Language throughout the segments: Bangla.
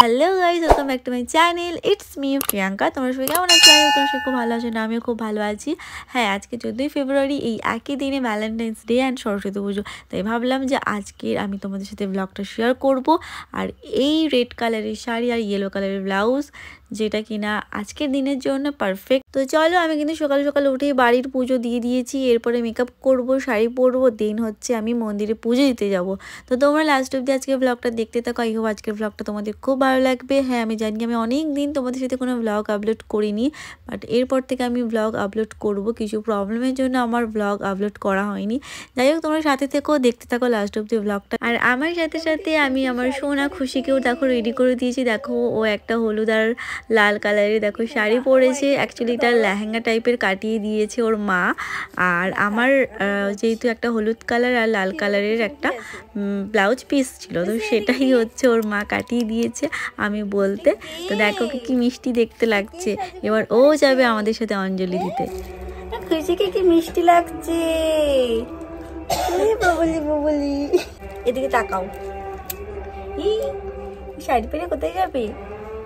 Hello guys welcome back to my channel it's me Priyanka তোমরা সবাই কেমন আছো আই তোমার সবাই খুব ভালো আছো না আমিও খুব ভালো আছি হ্যাঁ আজকে চোদ্দোই ফেব্রুয়ারি এই একই দিনে ভ্যালেন্টাইন্স ডে অ্যান্ড সরস্বতী পুজো তাই ভাবলাম যে আজকের আমি তোমাদের সাথে ব্লগটা শেয়ার করব আর এই রেড কালারের শাড়ি আর ইয়েলো কালারের ব্লাউজ যেটা কিনা আজকের দিনের জন্য পারফেক্ট তো চলো আমি কিন্তু সকাল সকাল উঠেই বাড়ির পুজো দিয়ে দিয়েছি এরপরে মেকআপ করব শাড়ি পরবো দিন হচ্ছে আমি মন্দিরে পুজো দিতে যাব তো তোমরা লাস্ট অব্দি আজকে ব্লগটা দেখতে থাকো আই হোপ আজকের ব্লগটা তোমাদের খুব ভালো লাগবে হ্যাঁ আমি জানি আমি অনেক দিন তোমাদের সাথে কোনো ব্লগ আপলোড করিনি বাট এরপর থেকে আমি ব্লগ আপলোড করব কিছু প্রবলেমের জন্য আমার ব্লগ আপলোড করা হয়নি যাই হোক তোমরা সাথে থেকেও দেখতে থাকো লাস্ট অব্দি ব্লগটা আর আমার সাথে সাথে আমি আমার সোনা খুশিকেও দেখো রেডি করে দিয়েছি দেখো ও একটা হলুদ আর লাল কালারের দেখো শাড়ি হ্যাঁ, পরেছে অ্যাকচুয়ালি এটা লেহেঙ্গা টাইপের কাটিয়ে দিয়েছে ওর মা আর হ্যাঁ, আমার হ্যাঁ, যেহেতু একটা হলুদ কালার আর লাল কালারের একটা ব্লাউজ পিস ছিল তো সেটাই হচ্ছে ওর মা কাটিয়ে দিয়েছে আমি বলতে তো দেখো কি মিষ্টি দেখতে লাগছে এবার ও যাবে আমাদের সাথে অঞ্জলি দিতে খুশিকে কি মিষ্টি লাগছে এদিকে তাকাও ই শাড়ি পরে কোথায় যাবে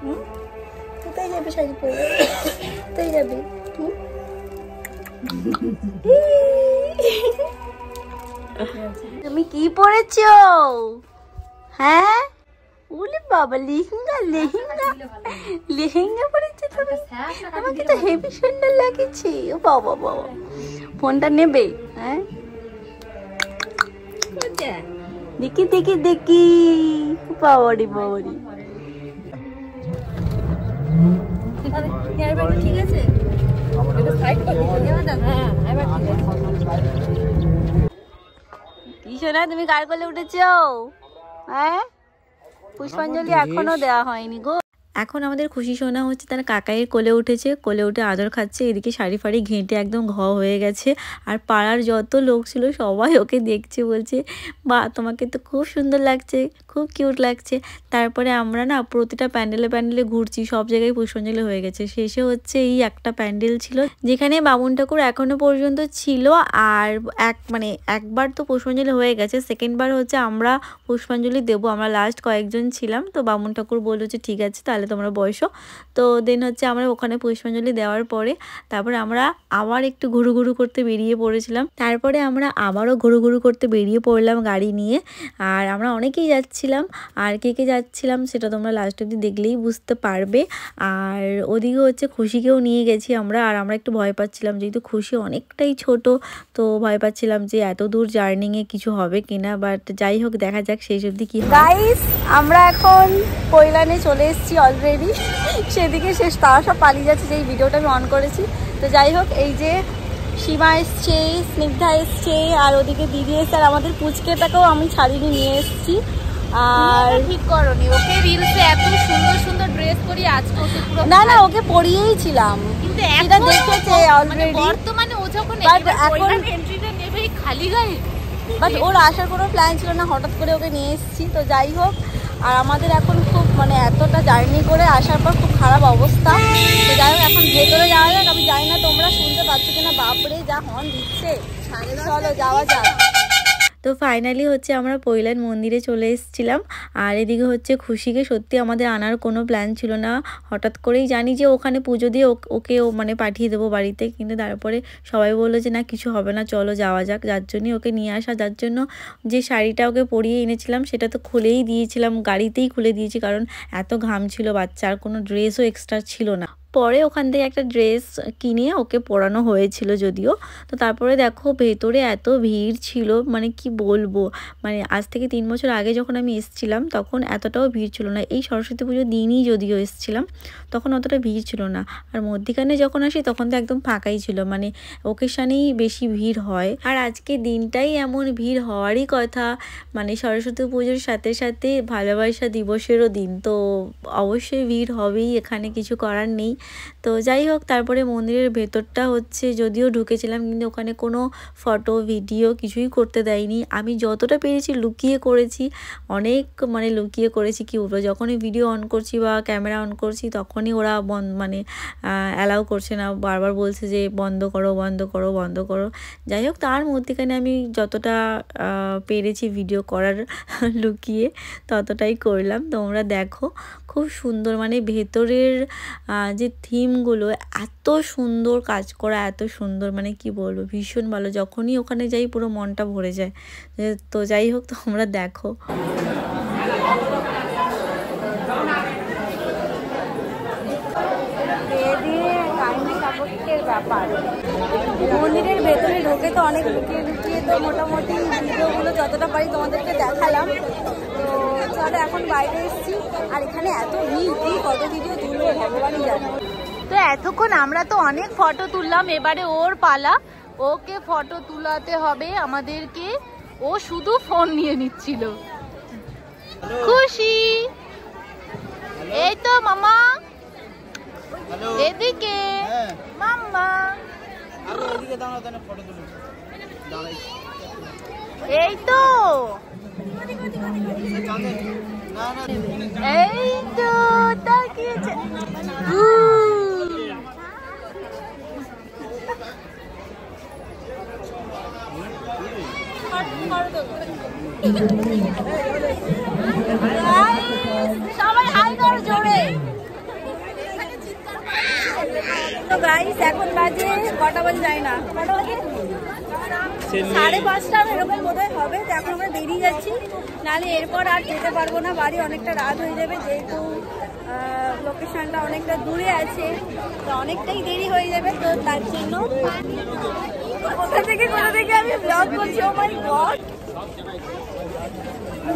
হুম কোথায় যাবে শাড়ি পরে কোথায় যাবে তুমি কি পরেছ হ্যাঁ উলি বাবা লেহেঙ্গা লেহেঙ্গা লেহেঙ্গা পরেছে তুমি আমাকে তো হেভি সুন্দর লাগেছে ও বাবা বাবা ফোনটা নেবে হ্যাঁ দেখি দেখি দেখি বাবারি বাবারি হ্যাঁ, ঠিক আছে হ্যাঁ, তুমি কার কোলে উঠেছো হ্যাঁ পুষ্পাঞ্জলি এখনো দেওয়া হয়নি গো এখন আমাদের খুশি শোনা হচ্ছে তার কাকাইয়ের কোলে উঠেছে কোলে উঠে আদর খাচ্ছে এদিকে শাড়ি ফাড়ি ঘেঁটে একদম ঘ হয়ে গেছে আর পাড়ার যত লোক ছিল সবাই ওকে দেখছে বলছে বা তোমাকে তো খুব সুন্দর লাগছে খুব কিউট লাগছে তারপরে আমরা না প্রতিটা প্যান্ডেলে প্যান্ডেলে ঘুরছি সব জায়গায় পুষ্পাঞ্জলি হয়ে গেছে শেষে হচ্ছে এই একটা প্যান্ডেল ছিল যেখানে বামুন ঠাকুর এখনও পর্যন্ত ছিল আর এক মানে একবার তো পুষ্পাঞ্জলি হয়ে গেছে সেকেন্ডবার হচ্ছে আমরা পুষ্পাঞ্জলি দেবো আমরা লাস্ট কয়েকজন ছিলাম তো বামুন ঠাকুর বলল যে ঠিক আছে তাহলে তাহলে তোমরা বয়সও তো দেন হচ্ছে আমরা ওখানে পুষ্পাঞ্জলি দেওয়ার পরে তারপরে আমরা আবার একটু ঘুরু ঘুরু করতে বেরিয়ে পড়েছিলাম তারপরে আমরা আবারও ঘুরু ঘুরু করতে বেরিয়ে পড়লাম গাড়ি নিয়ে আর আমরা অনেকেই যাচ্ছিলাম আর কে কে যাচ্ছিলাম সেটা তোমরা লাস্ট অব্দি দেখলেই বুঝতে পারবে আর ওদিকে হচ্ছে খুশিকেও নিয়ে গেছি আমরা আর আমরা একটু ভয় পাচ্ছিলাম যেহেতু খুশি অনেকটাই ছোট তো ভয় পাচ্ছিলাম যে এত দূর জার্নিংয়ে কিছু হবে কিনা বাট যাই হোক দেখা যাক সেই সব কি আমরা এখন কৈলানে চলে এসেছি অলরেডি সেদিকে শেষ তারা সব পালিয়ে যাচ্ছে যে এই ভিডিওটা আমি অন করেছি তো যাই হোক এই যে সীমা এসছে স্নিগ্ধা এসছে আর ওদিকে দিদি এসছে আর আমাদের পুচকেটাকেও আমি ছাড়িনি নিয়ে এসছি আর ঠিক করনি ওকে রিলসে এত সুন্দর সুন্দর ড্রেস পরি আজ পুরো না না ওকে পরিয়েই ছিলাম কিন্তু এটা দেখেছে অলরেডি মানে বর্তমানে ও যখন এখন এন্ট্রিটা নেবেই খালি গায়ে বাট ওর আসার কোনো প্ল্যান ছিল না হঠাৎ করে ওকে নিয়ে এসেছি তো যাই হোক আর আমাদের এখন খুব মানে এতটা জার্নি করে আসার পর খুব খারাপ অবস্থা তো যাই হোক এখন ভেতরে যাওয়া যাক আমি জানি না তোমরা শুনতে পাচ্ছ কিনা বাপরে যা হর্ন দিচ্ছে চলো যাওয়া যাক তো ফাইনালি হচ্ছে আমরা পৈলান মন্দিরে চলে এসেছিলাম আর এদিকে হচ্ছে খুশিকে সত্যি আমাদের আনার কোনো প্ল্যান ছিল না হঠাৎ করেই জানি যে ওখানে পুজো দিয়ে ওকে ও মানে পাঠিয়ে দেবো বাড়িতে কিন্তু তারপরে সবাই বললো যে না কিছু হবে না চলো যাওয়া যাক যার জন্যই ওকে নিয়ে আসা যার জন্য যে শাড়িটা ওকে পরিয়ে এনেছিলাম সেটা তো খুলেই দিয়েছিলাম গাড়িতেই খুলে দিয়েছি কারণ এত ঘাম ছিল বাচ্চা আর কোনো ড্রেসও এক্সট্রা ছিল না পরে ওখান থেকে একটা ড্রেস কিনে ওকে পরানো হয়েছিল যদিও তো তারপরে দেখো ভেতরে এত ভিড় ছিল মানে কি বলবো মানে আজ থেকে তিন বছর আগে যখন আমি এসছিলাম তখন এতটাও ভিড় ছিল না এই সরস্বতী পুজোর দিনই যদিও এসছিলাম তখন অতটা ভিড় ছিল না আর মধ্যিখানে যখন আসি তখন তো একদম ফাঁকাই ছিল মানে ওকেশানেই বেশি ভিড় হয় আর আজকে দিনটাই এমন ভিড় হওয়ারই কথা মানে সরস্বতী পুজোর সাথে সাথে ভালোবাসা দিবসেরও দিন তো অবশ্যই ভিড় হবেই এখানে কিছু করার নেই তো যাই হোক তারপরে মন্দিরের ভেতরটা হচ্ছে যদিও ঢুকেছিলাম কিন্তু ওখানে কোনো ফটো ভিডিও কিছুই করতে দেয়নি আমি যতটা পেরেছি লুকিয়ে করেছি অনেক মানে লুকিয়ে করেছি কি বলবো যখনই ভিডিও অন করছি বা ক্যামেরা অন করছি তখনই ওরা বন মানে অ্যালাউ করছে না বারবার বলছে যে বন্ধ করো বন্ধ করো বন্ধ করো যাই হোক তার মধ্যেখানে আমি যতটা পেরেছি ভিডিও করার লুকিয়ে ততটাই করলাম তোমরা দেখো খুব সুন্দর মানে ভেতরের যে থিমগুলো এত সুন্দর কাজ করা এত সুন্দর মানে কি বলবো ভীষণ ভালো যখনই ওখানে যাই পুরো মনটা ভরে যায় তো যাই হোক তোমরা দেখো মন্দিরের ভেতরে ঢোকে তো অনেক লুকিয়ে লুকিয়ে তো মোটামুটি ভিডিওগুলো যতটা পারি তোমাদেরকে দেখালাম তো চলো এখন বাইরে এসেছি আর এখানে এত ভিড় কত ভিডিও তুলবো ভগবানই জানো তো এতক্ষণ আমরা তো অনেক ফটো তুললাম এবারে ওর পালা ওকে ফটো তুলাতে হবে আমাদেরকে ও শুধু ফোন নিয়ে নিচ্ছিল খুশি এই তো মামা এদিকে হ্যাঁ। মাম্মা এই তো আচ্ছা, আচ্ছা। এই তো তাকিয়েছে তো গাইস এখন বাজে কটা বাজে যাই না কটা সাড়ে পাঁচটা এরকম বোধ হবে তো এখন আমরা বেরিয়ে যাচ্ছি নাহলে এরপর আর যেতে পারবো না বাড়ি অনেকটা রাত হয়ে যাবে যেহেতু লোকেশনটা অনেকটা দূরে আছে তো অনেকটাই দেরি হয়ে যাবে তো তার জন্য কোথা থেকে কোথা থেকে আমি ব্লগ করছি ও মাই গড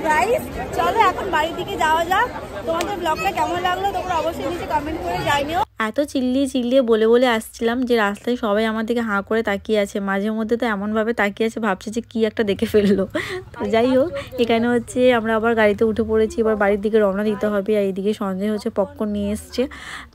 গাইস চলো এখন বাড়ির দিকে যাওয়া যাক তোমাদের ব্লগটা কেমন লাগলো তোমরা অবশ্যই নিচে কমেন্ট করে জানিও এত চিল্লিয়ে চিল্লিয়ে বলে বলে আসছিলাম যে রাস্তায় সবাই আমার দিকে হাঁ করে তাকিয়ে আছে মাঝে মধ্যে তো এমনভাবে তাকিয়ে আছে ভাবছে যে কী একটা দেখে ফেললো তো যাই হোক এখানে হচ্ছে আমরা আবার গাড়িতে উঠে পড়েছি এবার বাড়ির দিকে রওনা দিতে হবে আর এইদিকে সঞ্জয় হচ্ছে পপকর্ন নিয়ে এসছে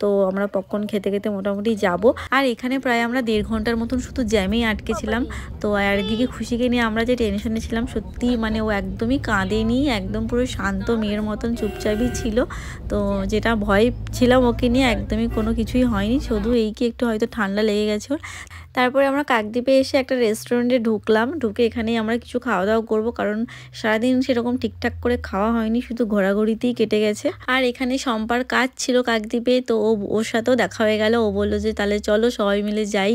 তো আমরা পপকর্ন খেতে খেতে মোটামুটি যাব আর এখানে প্রায় আমরা দেড় ঘন্টার মতন শুধু জ্যামেই আটকেছিলাম তো আর এদিকে খুশিকে নিয়ে আমরা যে টেনশনে ছিলাম সত্যি মানে ও একদমই কাঁদেনি একদম পুরো শান্ত মেয়ের মতন চুপচাপই ছিল তো যেটা ভয় ছিলাম ওকে নিয়ে একদমই কোনো কোনো কিছুই হয়নি শুধু এই কি একটু হয়তো ঠান্ডা লেগে গেছে ওর তারপরে আমরা কাকদ্বীপে এসে একটা রেস্টুরেন্টে ঢুকলাম ঢুকে এখানেই আমরা কিছু খাওয়া দাওয়া করবো কারণ সারাদিন সেরকম ঠিকঠাক করে খাওয়া হয়নি শুধু ঘোরাঘুরিতেই কেটে গেছে আর এখানে সম্পার কাজ ছিল কাকদ্বীপে তো ও ওর সাথেও দেখা হয়ে গেল ও বললো যে তাহলে চলো সবাই মিলে যাই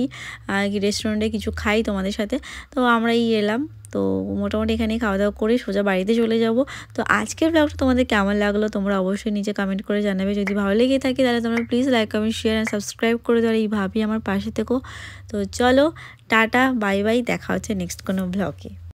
রেস্টুরেন্টে কিছু খাই তোমাদের সাথে তো আমরাই এলাম তো মোটামুটি এখানেই খাওয়া দাওয়া করে সোজা বাড়িতে চলে যাব তো আজকের ব্লগটা তোমাদের কেমন লাগলো তোমরা অবশ্যই নিজে কমেন্ট করে জানাবে যদি ভালো লেগে থাকে তাহলে তোমরা please like comment share and subscribe করে দেওয়ার এইভাবেই আমার পাশে থেকো তো চলো টাটা বাই বাই দেখা হচ্ছে নেক্সট কোনো ব্লগে